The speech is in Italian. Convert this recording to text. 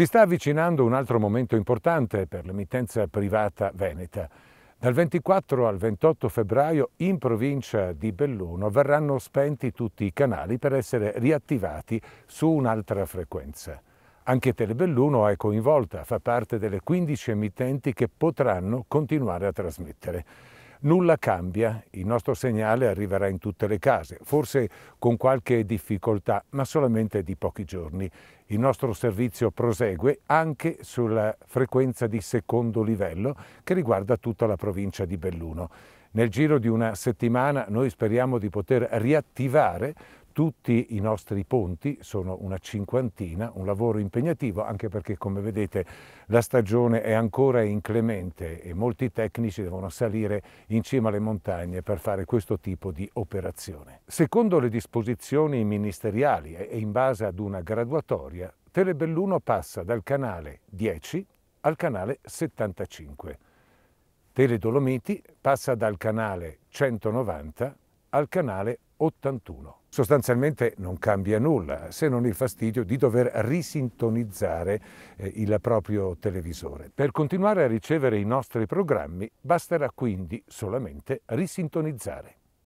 Si sta avvicinando un altro momento importante per l'emittenza privata veneta. Dal 24 al 28 febbraio in provincia di Belluno verranno spenti tutti i canali per essere riattivati su un'altra frequenza. Anche Telebelluno è coinvolta, fa parte delle 15 emittenti che potranno continuare a trasmettere. Nulla cambia, il nostro segnale arriverà in tutte le case, forse con qualche difficoltà, ma solamente di pochi giorni. Il nostro servizio prosegue anche sulla frequenza di secondo livello che riguarda tutta la provincia di Belluno. Nel giro di una settimana noi speriamo di poter riattivare tutti i nostri ponti sono una cinquantina, un lavoro impegnativo anche perché come vedete la stagione è ancora inclemente e molti tecnici devono salire in cima alle montagne per fare questo tipo di operazione. Secondo le disposizioni ministeriali e in base ad una graduatoria, Telebelluno passa dal canale 10 al canale 75. Tele Dolomiti passa dal canale 190 al canale 80. 81. Sostanzialmente non cambia nulla, se non il fastidio di dover risintonizzare eh, il proprio televisore. Per continuare a ricevere i nostri programmi basterà quindi solamente risintonizzare.